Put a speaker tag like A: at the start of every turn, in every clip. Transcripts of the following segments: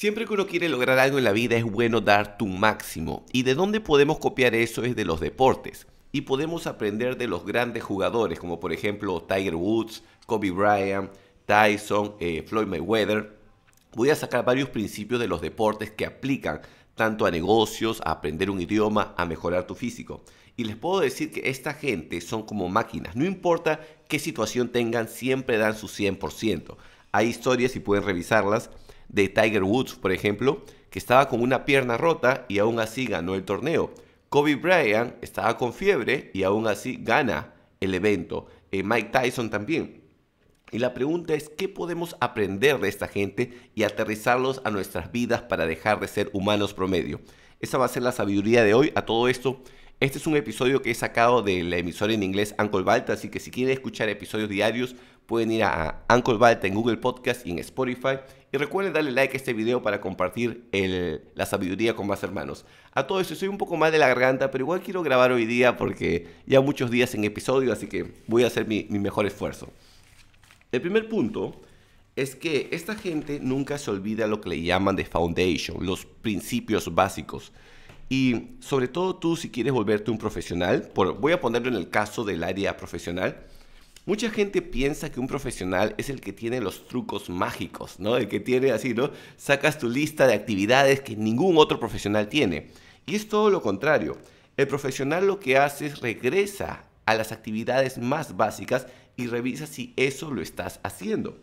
A: Siempre que uno quiere lograr algo en la vida es bueno dar tu máximo. ¿Y de dónde podemos copiar eso? Es de los deportes. Y podemos aprender de los grandes jugadores, como por ejemplo Tiger Woods, Kobe Bryant, Tyson, eh, Floyd Mayweather. Voy a sacar varios principios de los deportes que aplican tanto a negocios, a aprender un idioma, a mejorar tu físico. Y les puedo decir que esta gente son como máquinas. No importa qué situación tengan, siempre dan su 100%. Hay historias y pueden revisarlas de Tiger Woods, por ejemplo, que estaba con una pierna rota y aún así ganó el torneo. Kobe Bryant estaba con fiebre y aún así gana el evento. Eh, Mike Tyson también. Y la pregunta es, ¿qué podemos aprender de esta gente y aterrizarlos a nuestras vidas para dejar de ser humanos promedio? Esa va a ser la sabiduría de hoy. A todo esto, este es un episodio que he sacado de la emisora en inglés Uncle Balta, así que si quieren escuchar episodios diarios, pueden ir a Uncle Vault en Google Podcast y en Spotify. Y recuerden darle like a este video para compartir la sabiduría con más hermanos. A todo eso, soy un poco más de la garganta, pero igual quiero grabar hoy día porque ya muchos días en episodio, así que voy a hacer mi, mejor esfuerzo. El primer punto es que esta gente nunca se olvida lo que le llaman de foundation, los principios básicos. Y sobre todo tú si quieres volverte un profesional, por, voy a ponerlo en el caso del área profesional, Mucha gente piensa que un profesional es el que tiene los trucos mágicos, ¿no? El que tiene así, ¿no? Sacas tu lista de actividades que ningún otro profesional tiene. Y es todo lo contrario. El profesional lo que hace es regresa a las actividades más básicas y revisa si eso lo estás haciendo.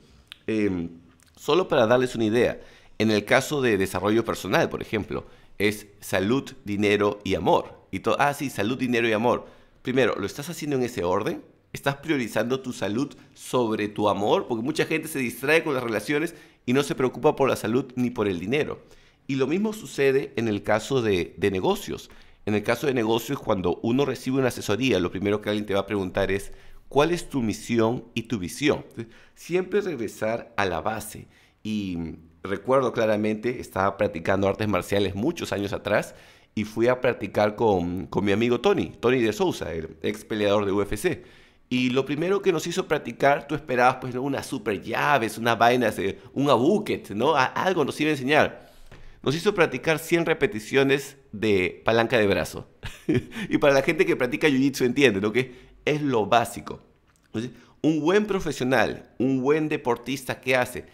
A: Em, solo para darles una idea, en el caso de desarrollo personal, por ejemplo, es salud, dinero y amor. Y ah, sí, salud, dinero y amor. Primero, ¿lo estás haciendo en ese orden? ¿Estás priorizando tu salud sobre tu amor? Porque mucha gente se distrae con las relaciones y no se preocupa por la salud ni por el dinero. Y lo mismo sucede en el caso de, negocios. En el caso de negocios, cuando uno recibe una asesoría, lo primero que alguien te va a preguntar es, ¿cuál es tu misión y tu visión? Siempre regresar a la base. Y recuerdo claramente, estaba practicando artes marciales muchos años atrás y fui a practicar con, con mi amigo Tony, Tony de Souza, el ex peleador de UFC. Y lo primero que nos hizo practicar, tú esperabas pues ¿no? unas super llaves, unas vainas, un bucket, ¿no? algo nos iba a enseñar. Nos hizo practicar 100 repeticiones de palanca de brazo. y para la gente que practica jiu-jitsu entiende lo que es lo básico. Un buen profesional, un buen deportista, ¿qué hace?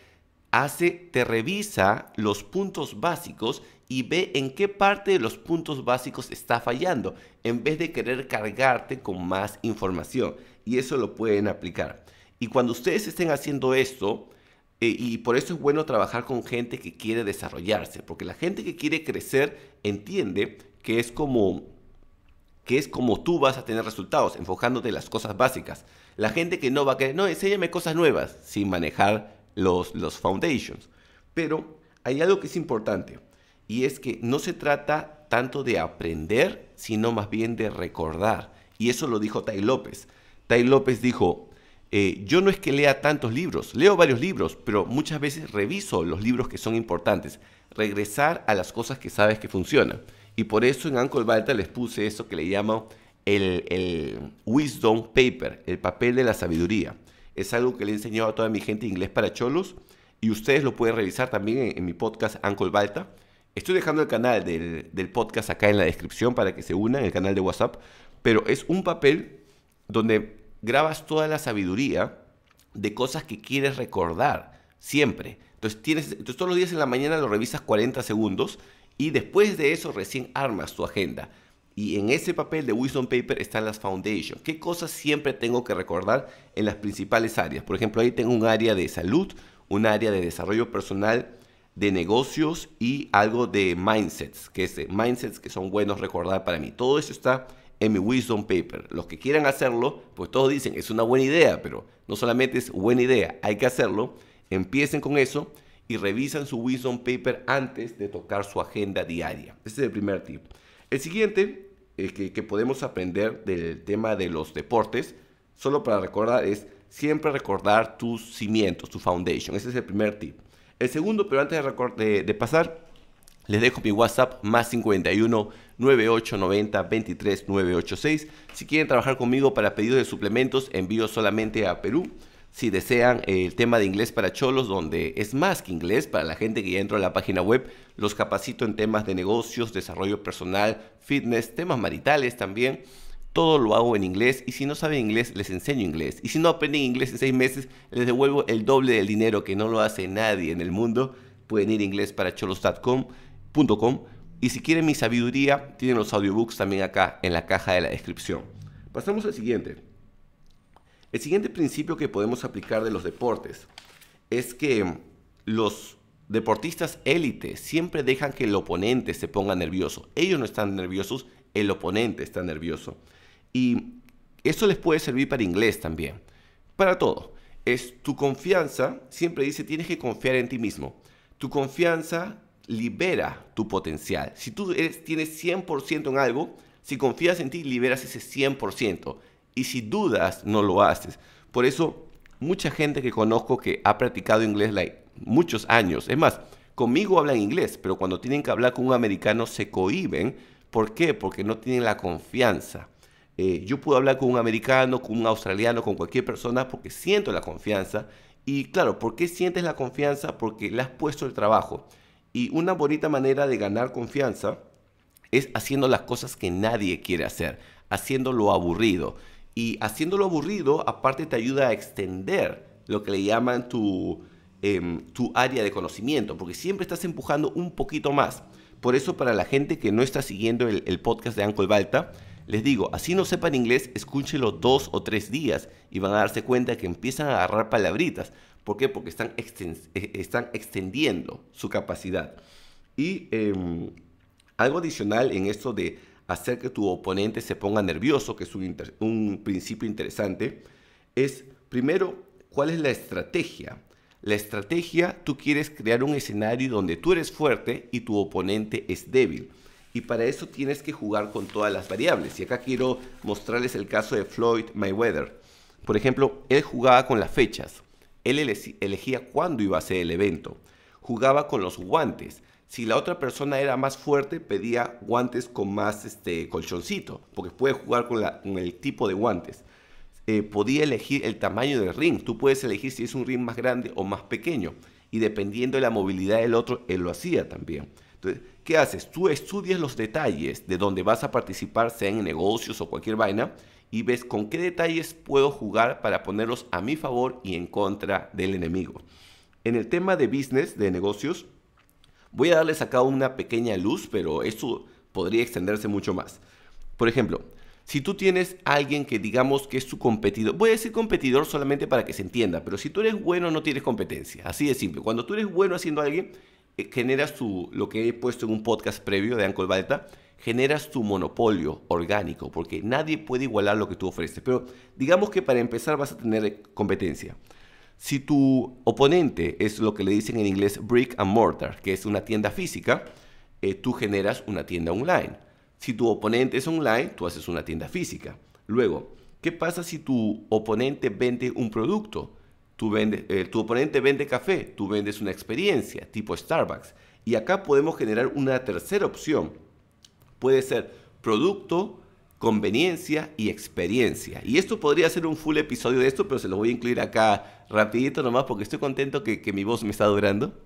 A: Hace, te revisa los puntos básicos y ve en qué parte de los puntos básicos está fallando, en vez de querer cargarte con más información y eso lo pueden aplicar. Y cuando ustedes estén haciendo esto, eh, y por eso es bueno trabajar con gente que quiere desarrollarse, porque la gente que quiere crecer entiende que es como que es como tú vas a tener resultados, enfocándote en las cosas básicas. La gente que no va a querer, no, enséñame cosas nuevas, sin manejar los, los foundations. Pero hay algo que es importante, y es que no se trata tanto de aprender, sino más bien de recordar. Y eso lo dijo Tai López. Tai López dijo, eh, yo no es que lea tantos libros, leo varios libros, pero muchas veces reviso los libros que son importantes. Regresar a las cosas que sabes que funcionan. Y por eso en Uncle Balta les puse eso que le llamo el, Wisdom Paper, el papel de la sabiduría. Es algo que le he enseñado a toda mi gente inglés para cholos y ustedes lo pueden revisar también en, mi podcast Uncle Balta. Estoy dejando el canal del, del, podcast acá en la descripción para que se unan, el canal de WhatsApp, pero es un papel donde grabas toda la sabiduría de cosas que quieres recordar, siempre. Entonces, tienes, todos los días en la mañana lo revisas 40 segundos y después de eso recién armas tu agenda. Y en ese papel de Wisdom Paper están las foundations. ¿Qué cosas siempre tengo que recordar en las principales áreas? Por ejemplo, ahí tengo un área de salud, un área de desarrollo personal, de negocios y algo de mindsets, que es de eh, mindsets que son buenos recordar para mí. Todo eso está en mi Wisdom Paper. Los que quieran hacerlo, pues todos dicen, es una buena idea, pero no solamente es buena idea, hay que hacerlo. Empiecen con eso y revisan su Wisdom Paper antes de tocar su agenda diaria. Este es el primer tip. El siguiente que, podemos aprender del tema de los deportes, solo para recordar, es siempre recordar tus cimientos, tu foundation. Ese es el primer tip. El segundo, pero antes de pasar, les dejo mi WhatsApp más 51 9890 23 986. Si quieren trabajar conmigo para pedidos de suplementos, envío solamente a Perú. Si desean eh, el tema de inglés para cholos, donde es más que inglés, para la gente que ya entra a la página web, los capacito en temas de negocios, desarrollo personal, fitness, temas maritales también. Todo lo hago en inglés y si no saben inglés, les enseño inglés. Y si no aprenden inglés en seis meses, les devuelvo el doble del dinero que no lo hace nadie en el mundo. Pueden ir a cholos.com y si quieren mi sabiduría, tienen los audiobooks también acá en la caja de la descripción. Pasamos al siguiente. El siguiente principio que podemos aplicar de los deportes es que los deportistas élite siempre dejan que el oponente se ponga nervioso. Ellos no están nerviosos, el oponente está nervioso. Y eso les puede servir para inglés también, para todo. Es tu confianza, siempre dice, tienes que confiar en ti mismo. Tu confianza libera tu potencial. Si tú eres, tienes 100% en algo, si confías en ti, liberas ese 100%. Y si dudas, no lo haces. Por eso, mucha gente que conozco que ha practicado inglés muchos años, es más, conmigo hablan inglés, pero cuando tienen que hablar con un americano se cohiben. ¿Por qué? Porque no tienen la confianza. Eh, yo puedo hablar con un americano, con un australiano, con cualquier persona porque siento la confianza. Y claro, ¿por qué sientes la confianza? Porque le has puesto el trabajo. Y una bonita manera de ganar confianza es haciendo las cosas que nadie quiere hacer, haciéndolo aburrido. Y haciéndolo aburrido, aparte, te ayuda a extender lo que le llaman tu, em, tu área de conocimiento, porque siempre estás empujando un poquito más. Por eso, para la gente que no está siguiendo el, podcast de Ancol Balta, les digo, así no sepan inglés, escúchenlo dos o tres días y van a darse cuenta que empiezan a agarrar palabritas. ¿Por qué? Porque eh, están, extendiendo su capacidad. Y em, algo adicional en esto de hacer que tu oponente se ponga nervioso, que es un, un principio interesante, es primero, ¿cuál es la estrategia? La estrategia, tú quieres crear un escenario donde tú eres fuerte y tu oponente es débil. Y para eso tienes que jugar con todas las variables. Y acá quiero mostrarles el caso de Floyd Mayweather. Por ejemplo, él jugaba con las fechas. Él elegía cuándo iba a ser el evento. Jugaba con los guantes. Si la otra persona era más fuerte, pedía guantes con más este, colchoncito, porque puede jugar con, el tipo de guantes. Eh, podía elegir el tamaño del ring. Tú puedes elegir si es un ring más grande o más pequeño. Y dependiendo de la movilidad del otro, él lo hacía también. Entonces, ¿qué haces? Tú estudias los detalles de dónde vas a participar, sea en negocios o cualquier vaina, y ves con qué detalles puedo jugar para ponerlos a mi favor y en contra del enemigo. En el tema de business, de negocios, voy a darles acá una pequeña luz, pero eso podría extenderse mucho más. Por ejemplo, si tú tienes alguien que digamos que es tu competidor, voy a decir competidor solamente para que se entienda, pero si tú eres bueno no tienes competencia, así de simple. Cuando tú eres bueno haciendo a alguien, eh, generas tu, lo que he puesto en un podcast previo de Ancol Balta, generas tu monopolio orgánico, porque nadie puede igualar lo que tú ofreces. Pero digamos que para empezar vas a tener competencia. Si tu oponente es lo que le dicen en inglés brick and mortar, que es una tienda física, eh, tú generas una tienda online. Si tu oponente es online, tú haces una tienda física. Luego, ¿qué pasa si tu oponente vende un producto? Tú vende, eh, tu oponente vende café, tú vendes una experiencia tipo Starbucks. Y acá podemos generar una tercera opción puede ser producto, conveniencia y experiencia. Y esto podría ser un full episodio de esto, pero se lo voy a incluir acá rapidito nomás porque estoy contento que, mi voz me está durando.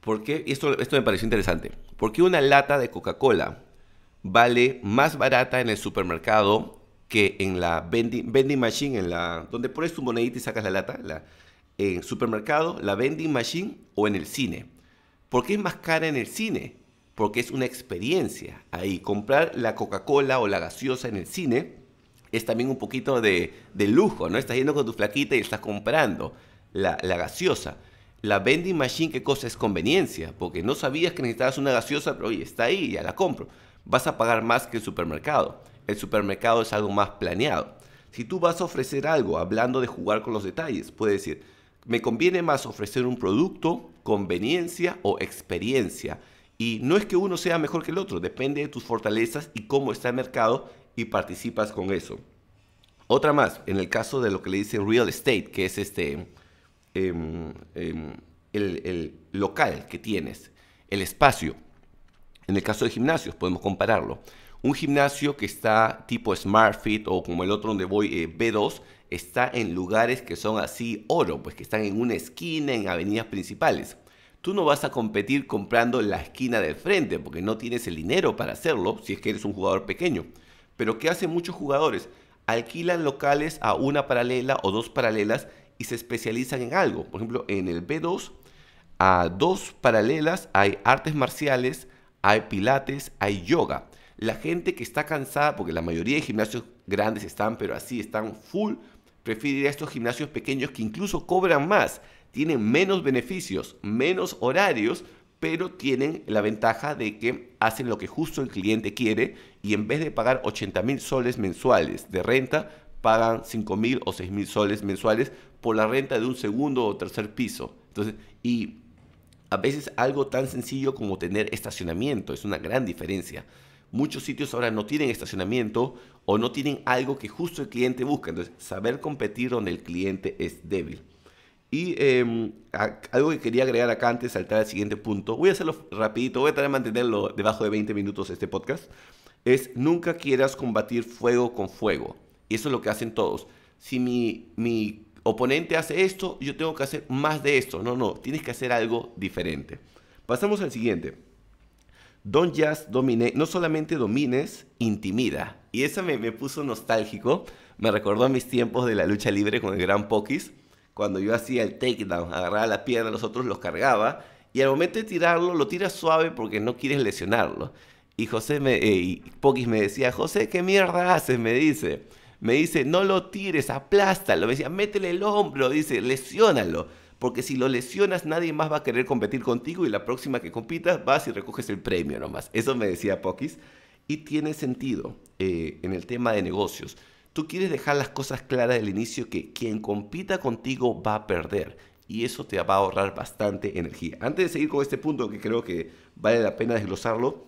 A: Porque esto, esto me pareció interesante. ¿Por qué una lata de Coca-Cola vale más barata en el supermercado que en la vending, machine, en la, donde pones tu monedita y sacas la lata, en supermercado, la vending machine o en el cine. ¿Por qué es más cara en el cine? porque es una experiencia ahí. Comprar la Coca-Cola o la gaseosa en el cine es también un poquito de, lujo, ¿no? Estás yendo con tu flaquita y estás comprando la, la gaseosa. La vending machine, qué cosa es conveniencia, porque no sabías que necesitabas una gaseosa, pero oye, está ahí, ya la compro. Vas a pagar más que el supermercado. El supermercado es algo más planeado. Si tú vas a ofrecer algo, hablando de jugar con los detalles, puedes decir, me conviene más ofrecer un producto, conveniencia o experiencia y no es que uno sea mejor que el otro, depende de tus fortalezas y cómo está el mercado y participas con eso. Otra más, en el caso de lo que le dicen real estate, que es este, em, em, el, local que tienes, el espacio. En el caso de gimnasios podemos compararlo. Un gimnasio que está tipo SmartFit o como el otro donde voy, eh, B2, está en lugares que son así oro, pues que están en una esquina, en avenidas principales. Tú no vas a competir comprando la esquina del frente porque no tienes el dinero para hacerlo si es que eres un jugador pequeño. Pero ¿qué hacen muchos jugadores? Alquilan locales a una paralela o dos paralelas y se especializan en algo. Por ejemplo, en el B2 a dos paralelas hay artes marciales, hay pilates, hay yoga. La gente que está cansada, porque la mayoría de gimnasios grandes están, pero así están full, prefiere estos gimnasios pequeños que incluso cobran más tienen menos beneficios, menos horarios, pero tienen la ventaja de que hacen lo que justo el cliente quiere y en vez de pagar 80 mil soles mensuales de renta, pagan 5 mil o 6 mil soles mensuales por la renta de un segundo o tercer piso. Entonces, y a veces algo tan sencillo como tener estacionamiento es una gran diferencia. Muchos sitios ahora no tienen estacionamiento o no tienen algo que justo el cliente busca. Entonces, saber competir donde el cliente es débil. Y em, algo que quería agregar acá antes de saltar al siguiente punto, voy a hacerlo rapidito, voy a tratar de mantenerlo debajo de 20 minutos este podcast, es nunca quieras combatir fuego con fuego. Y eso es lo que hacen todos. Si mi, mi oponente hace esto, yo tengo que hacer más de esto. No, no, tienes que hacer algo diferente. Pasamos al siguiente. Don't just domine, no solamente domines, intimida. Y esa me, me puso nostálgico, me recordó a mis tiempos de la lucha libre con el gran Pokis cuando yo hacía el takedown, agarraba la pierna, los otros los cargaba, y al momento de tirarlo, lo tiras suave porque no quieres lesionarlo. Y José me, eh, Pokis me decía, José, ¿qué mierda haces? Me dice. Me dice, no lo tires, aplástalo. Me decía, métele el hombro, dice, lesiónalo. Porque si lo lesionas, nadie más va a querer competir contigo y la próxima que compitas vas y recoges el premio nomás. Eso me decía Pokis. Y tiene sentido eh, en el tema de negocios. Tú quieres dejar las cosas claras del inicio que quien compita contigo va a perder y eso te va a ahorrar bastante energía. Antes de seguir con este punto que creo que vale la pena desglosarlo,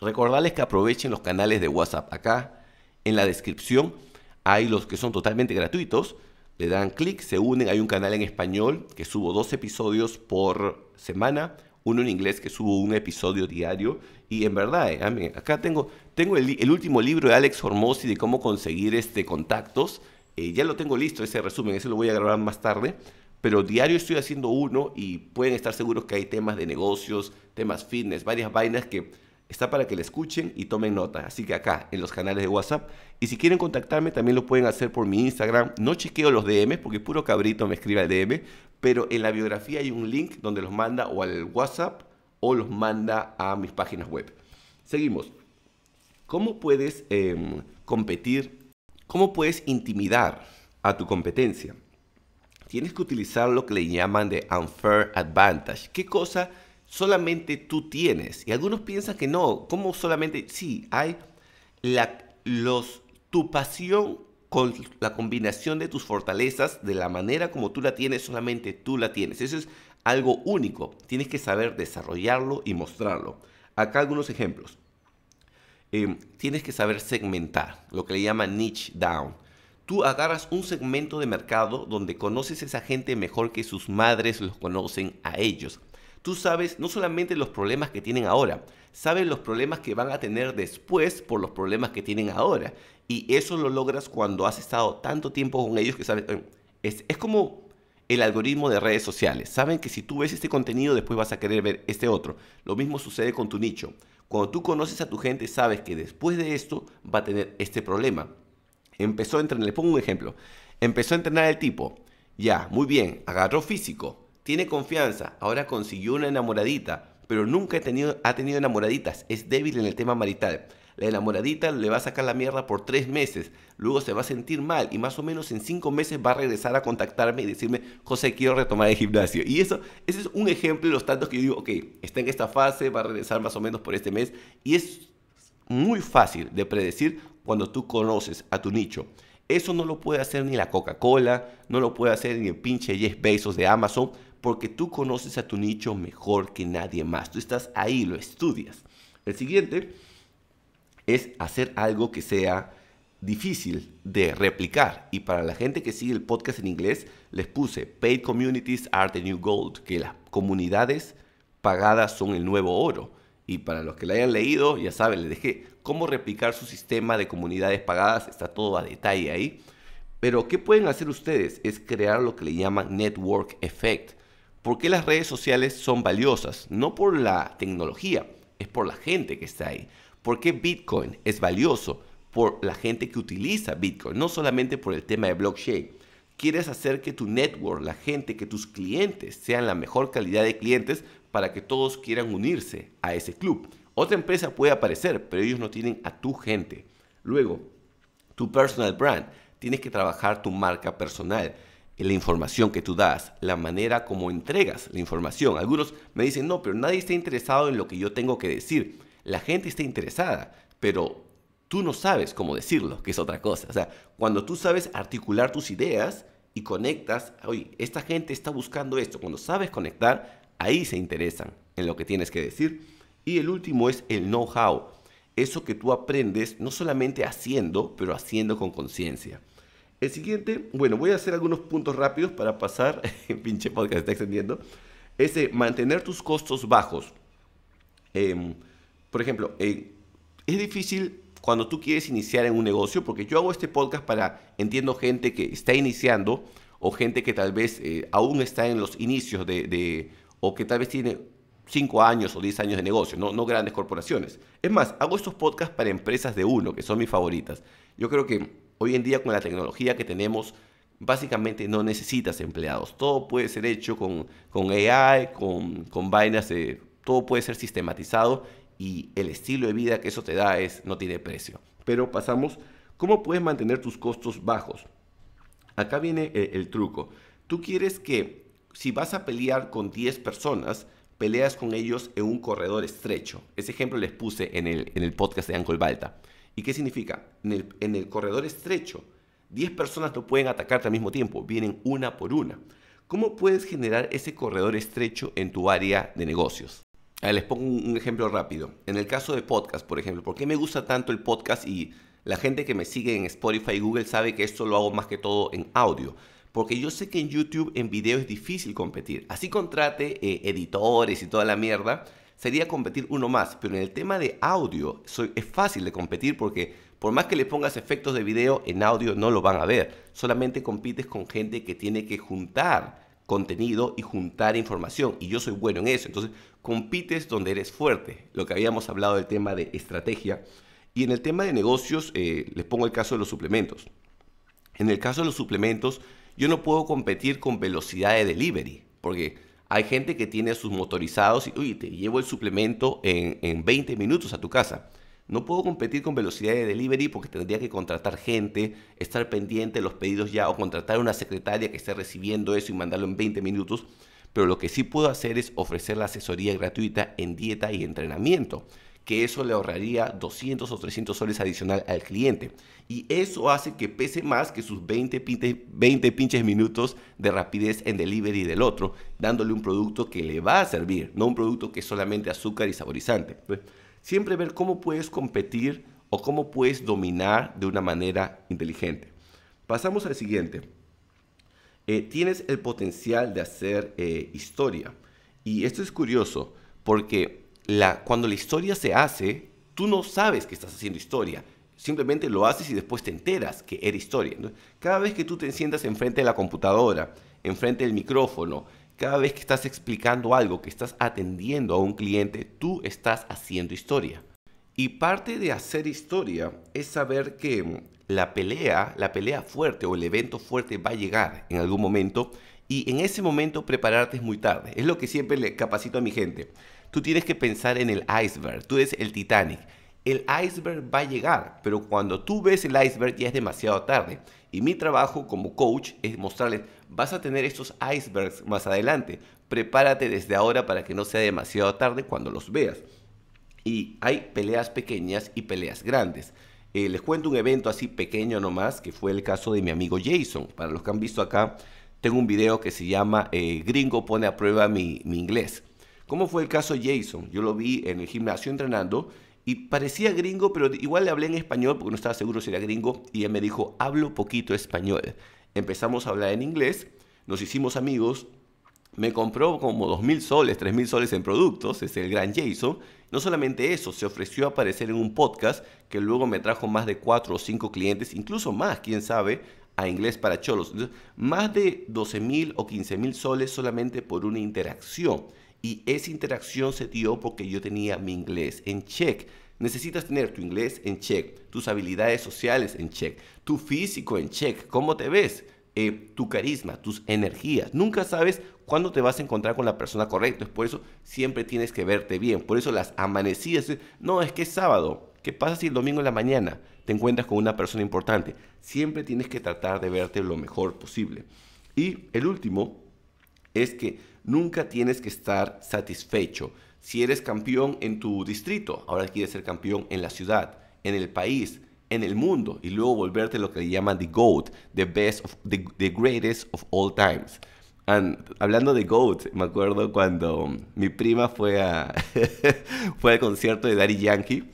A: recordarles que aprovechen los canales de WhatsApp. Acá en la descripción hay los que son totalmente gratuitos. Le dan clic, se unen. Hay un canal en español que subo dos episodios por semana. Uno en inglés que subo un episodio diario. Y en verdad, eh, acá tengo, tengo el, último libro de Alex Hormozzi de cómo conseguir este, contactos. Eh, ya lo tengo listo, ese resumen, ese lo voy a grabar más tarde. Pero diario estoy haciendo uno y pueden estar seguros que hay temas de negocios, temas fitness, varias vainas que está para que le escuchen y tomen nota. Así que acá en los canales de WhatsApp. Y si quieren contactarme, también lo pueden hacer por mi Instagram. No chequeo los DMs porque puro cabrito me escribe el DM. Pero en la biografía hay un link donde los manda o al WhatsApp o los manda a mis páginas web. Seguimos. ¿Cómo puedes em, competir? ¿Cómo puedes intimidar a tu competencia? Tienes que utilizar lo que le llaman de unfair advantage. ¿Qué cosa solamente tú tienes? Y algunos piensan que no. ¿Cómo solamente? Sí, hay la, los, tu pasión con la combinación de tus fortalezas, de la manera como tú la tienes, solamente tú la tienes. Eso es algo único. Tienes que saber desarrollarlo y mostrarlo. Acá algunos ejemplos. Eh, tienes que saber segmentar, lo que le llaman niche down. Tú agarras un segmento de mercado donde conoces a esa gente mejor que sus madres los conocen a ellos. Tú sabes no solamente los problemas que tienen ahora, sabes los problemas que van a tener después por los problemas que tienen ahora. Y eso lo logras cuando has estado tanto tiempo con ellos que sabes... Es, es como el algoritmo de redes sociales. Saben que si tú ves este contenido, después vas a querer ver este otro. Lo mismo sucede con tu nicho. Cuando tú conoces a tu gente, sabes que después de esto va a tener este problema. Empezó a entrenar, le pongo un ejemplo. Empezó a entrenar el tipo. Ya, muy bien, agarró físico, tiene confianza, ahora consiguió una enamoradita, pero nunca ha tenido, ha tenido enamoraditas, es débil en el tema marital. La enamoradita le va a sacar la mierda por tres meses, luego se va a sentir mal y más o menos en cinco meses va a regresar a contactarme y decirme, José, quiero retomar el gimnasio. Y eso, ese es un ejemplo de los tantos que yo digo, ok, está en esta fase, va a regresar más o menos por este mes y es muy fácil de predecir cuando tú conoces a tu nicho. Eso no lo puede hacer ni la Coca-Cola, no lo puede hacer ni el pinche 10 besos de Amazon, porque tú conoces a tu nicho mejor que nadie más. Tú estás ahí, lo estudias. El siguiente es hacer algo que sea difícil de replicar. Y para la gente que sigue el podcast en inglés, les puse Paid Communities are the new gold, que las comunidades pagadas son el nuevo oro. Y para los que la hayan leído, ya saben, les dejé cómo replicar su sistema de comunidades pagadas, está todo a detalle ahí. Pero ¿qué pueden hacer ustedes? Es crear lo que le llaman network effect. porque las redes sociales son valiosas? No por la tecnología, es por la gente que está ahí. ¿Por qué Bitcoin es valioso? Por la gente que utiliza Bitcoin, no solamente por el tema de blockchain. Quieres hacer que tu network, la gente, que tus clientes sean la mejor calidad de clientes para que todos quieran unirse a ese club. Otra empresa puede aparecer, pero ellos no tienen a tu gente. Luego, tu personal brand. Tienes que trabajar tu marca personal la información que tú das, la manera como entregas la información. Algunos me dicen, no, pero nadie está interesado en lo que yo tengo que decir la gente está interesada, pero tú no sabes cómo decirlo, que es otra cosa. O sea, cuando tú sabes articular tus ideas y conectas, oye, esta gente está buscando esto, cuando sabes conectar, ahí se interesan en lo que tienes que decir. Y el último es el know-how, eso que tú aprendes no solamente haciendo, pero haciendo con conciencia. El siguiente, bueno, voy a hacer algunos puntos rápidos para pasar, pinche podcast, está extendiendo, es eh, mantener tus costos bajos. Eh, por ejemplo, eh, es difícil cuando tú quieres iniciar en un negocio, porque yo hago este podcast para, entiendo, gente que está iniciando o gente que tal vez eh, aún está en los inicios de, o que tal vez tiene 5 años o 10 años de negocio, no, no grandes corporaciones. Es más, hago estos podcasts para empresas de uno, que son mis favoritas. Yo creo que hoy en día con la tecnología que tenemos, básicamente no necesitas empleados. Todo puede ser hecho con, con AI, con, con vainas, eh, todo puede ser sistematizado y el estilo de vida que eso te da es no tiene precio. Pero pasamos, ¿cómo puedes mantener tus costos bajos? Acá viene eh, el, truco. Tú quieres que si vas a pelear con 10 personas, peleas con ellos en un corredor estrecho. Ese ejemplo les puse en el, podcast de Ancol Balta. ¿Y qué significa? En el, en el corredor estrecho, 10 personas no pueden atacarte al mismo tiempo, vienen una por una. ¿Cómo puedes generar ese corredor estrecho en tu área de negocios? Ah, les pongo un ejemplo rápido. En el caso de podcast, por ejemplo, ¿por qué me gusta tanto el podcast y la gente que me sigue en Spotify y Google sabe que esto lo hago más que todo en audio? Porque yo sé que en YouTube, en video es difícil competir. Así contrate eh, editores y toda la mierda, sería competir uno más. Pero en el tema de audio es fácil de competir porque por más que le pongas efectos de video, en audio no lo van a ver. Solamente compites con gente que tiene que juntar contenido y juntar información. Y yo soy bueno en eso. Entonces, compites donde eres fuerte, lo que habíamos hablado del tema de estrategia. Y en el tema de negocios, eh, les pongo el caso de los suplementos. En el caso de los suplementos, yo no puedo competir con velocidad de delivery, porque hay gente que tiene sus motorizados y, uy, te llevo el suplemento en, en 20 minutos a tu casa. No puedo competir con velocidad de delivery porque tendría que contratar gente, estar pendiente de los pedidos ya o contratar una secretaria que esté recibiendo eso y mandarlo en 20 minutos pero lo que sí puedo hacer es ofrecer la asesoría gratuita en dieta y entrenamiento que eso le ahorraría 200 o 300 soles adicional al cliente. Y eso hace que pese más que sus 20 pinches, 20 pinches minutos de rapidez en delivery del otro, dándole un producto que le va a servir, no un producto que es solamente azúcar y saborizante. Pues, siempre ver cómo puedes competir o cómo puedes dominar de una manera inteligente. Pasamos al siguiente. Eh, tienes el potencial de hacer eh, historia. Y esto es curioso porque cuando la historia se hace, tú no sabes que estás haciendo historia. Simplemente lo haces y después te enteras que era historia. Cada vez que tú te sientas enfrente de la computadora, enfrente del micrófono, cada vez que estás explicando algo, que estás atendiendo a un cliente, tú estás haciendo historia. Y parte de hacer historia es saber que la pelea, la pelea fuerte o el evento fuerte va a llegar en algún momento y en ese momento prepararte es muy tarde. Es lo que siempre le capacito a mi gente. Tú tienes que pensar en el iceberg, tú eres el Titanic. El iceberg va a llegar, pero cuando tú ves el iceberg ya es demasiado tarde. Y mi trabajo como coach es mostrarles, vas a tener estos icebergs más adelante. Prepárate desde ahora para que no sea demasiado tarde cuando los veas. Y hay peleas pequeñas y peleas grandes. Eh, les cuento un evento así pequeño nomás, que fue el caso de mi amigo Jason. Para los que han visto acá, tengo un video que se llama eh, Gringo pone a prueba mi, mi inglés. ¿Cómo fue el caso de Jason? Yo lo vi en el gimnasio entrenando y parecía gringo, pero igual le hablé en español porque no estaba seguro si era gringo y él me dijo, hablo poquito español. Empezamos a hablar en inglés, nos hicimos amigos, me compró como 2.000 soles, 3.000 soles en productos, es el gran Jason. No solamente eso, se ofreció a aparecer en un podcast que luego me trajo más de 4 o 5 clientes, incluso más, quién sabe, a inglés para cholos. más de 12.000 o 15.000 soles solamente por una interacción. Y esa interacción se dio porque yo tenía mi inglés en check. Necesitas tener tu inglés en check, tus habilidades sociales en check, tu físico en check, cómo te ves eh, tu carisma, tus energías. Nunca sabes cuándo te vas a encontrar con la persona correcta. Por eso siempre tienes que verte bien. Por eso las amanecidas. Eh, no, es que es sábado. ¿Qué pasa si el domingo en la mañana te encuentras con una persona importante? Siempre tienes que tratar de verte lo mejor posible. Y el último es que nunca tienes que estar satisfecho. Si eres campeón en tu distrito, ahora quieres ser campeón en la ciudad, en el país, en el mundo y luego volverte lo que le llaman the GOAT, the best of the, greatest of all times. And, hablando de GOAT, me acuerdo cuando mi prima fue, a fue al concierto de Daddy Yankee.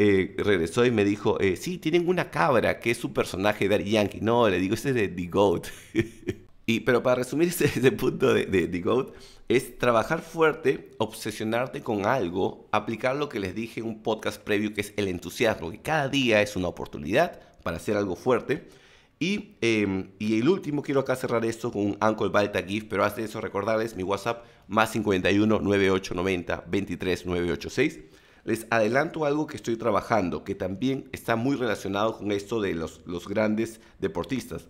A: Eh, regresó y me dijo, eh, sí, tienen una cabra que es su personaje, Daddy Yankee. No, le digo, este es de The Goat. Y, pero para resumir ese, punto de, de, Goat, es trabajar fuerte, obsesionarte con algo, aplicar lo que les dije en un podcast previo que es el entusiasmo, que cada día es una oportunidad para hacer algo fuerte. Y, em, y el último, quiero acá cerrar esto con un Uncle Balta GIF, pero antes de eso recordarles mi WhatsApp más 51 9890 23 986. Les adelanto algo que estoy trabajando, que también está muy relacionado con esto de los, los grandes deportistas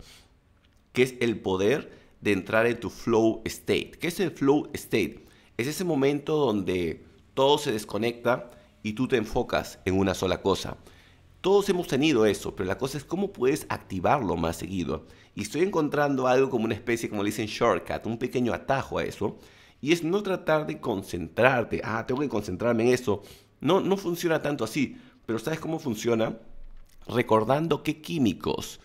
A: que es el poder de entrar en tu flow state. ¿Qué es el flow state? Es ese momento donde todo se desconecta y tú te enfocas en una sola cosa. Todos hemos tenido eso, pero la cosa es cómo puedes activarlo más seguido. Y estoy encontrando algo como una especie, como le dicen, shortcut, un pequeño atajo a eso. Y es no tratar de concentrarte. Ah, tengo que concentrarme en eso. No, no funciona tanto así. Pero ¿sabes cómo funciona? Recordando qué químicos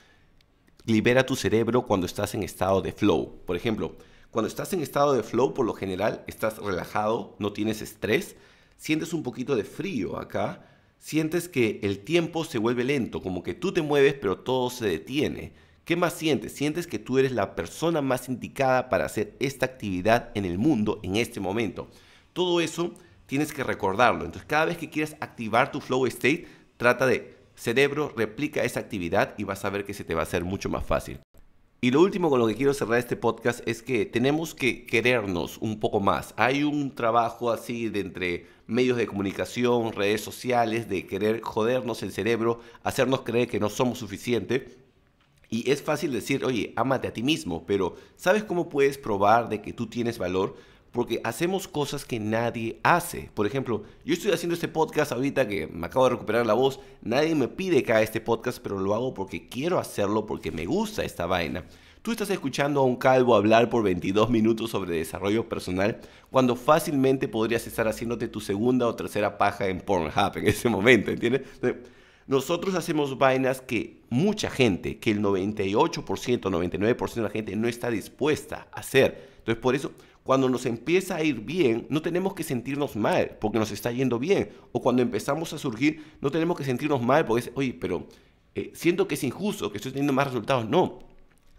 A: libera tu cerebro cuando estás en estado de flow. Por ejemplo, cuando estás en estado de flow, por lo general estás relajado, no tienes estrés, sientes un poquito de frío acá, sientes que el tiempo se vuelve lento, como que tú te mueves pero todo se detiene. ¿Qué más sientes? Sientes que tú eres la persona más indicada para hacer esta actividad en el mundo en este momento. Todo eso tienes que recordarlo. Entonces, cada vez que quieras activar tu flow state, trata de cerebro replica esa actividad y vas a ver que se te va a hacer mucho más fácil. Y lo último con lo que quiero cerrar este podcast es que tenemos que querernos un poco más. Hay un trabajo así de entre medios de comunicación, redes sociales, de querer jodernos el cerebro, hacernos creer que no somos suficientes. Y es fácil decir, oye, ámate a ti mismo, pero ¿sabes cómo puedes probar de que tú tienes valor? porque hacemos cosas que nadie hace. Por ejemplo, yo estoy haciendo este podcast ahorita que me acabo de recuperar la voz, nadie me pide que haga este podcast, pero lo hago porque quiero hacerlo, porque me gusta esta vaina. Tú estás escuchando a un calvo hablar por 22 minutos sobre desarrollo personal cuando fácilmente podrías estar haciéndote tu segunda o tercera paja en Pornhub en ese momento, ¿entiendes? Nosotros hacemos vainas que mucha gente, que el 98%, 99% de la gente no está dispuesta a hacer. Entonces, por eso, cuando nos empieza a ir bien, no tenemos que sentirnos mal porque nos está yendo bien. O cuando empezamos a surgir, no tenemos que sentirnos mal porque oye, pero eh, siento que es injusto, que estoy teniendo más resultados. No,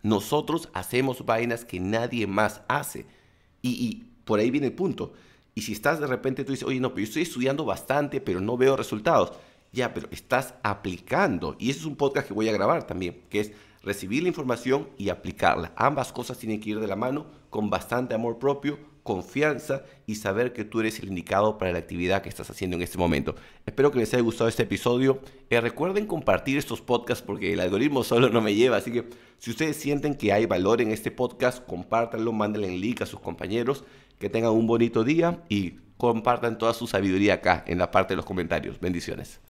A: nosotros hacemos vainas que nadie más hace. Y, y, por ahí viene el punto. Y si estás de repente, tú dices, oye, no, pero yo estoy estudiando bastante, pero no veo resultados. Ya, pero estás aplicando. Y ese es un podcast que voy a grabar también, que es recibir la información y aplicarla. Ambas cosas tienen que ir de la mano con bastante amor propio, confianza y saber que tú eres el indicado para la actividad que estás haciendo en este momento. Espero que les haya gustado este episodio. Eh, recuerden compartir estos podcasts porque el algoritmo solo no me lleva, así que si ustedes sienten que hay valor en este podcast, compártanlo, mándenle el link a sus compañeros. Que tengan un bonito día y compartan toda su sabiduría acá en la parte de los comentarios. Bendiciones.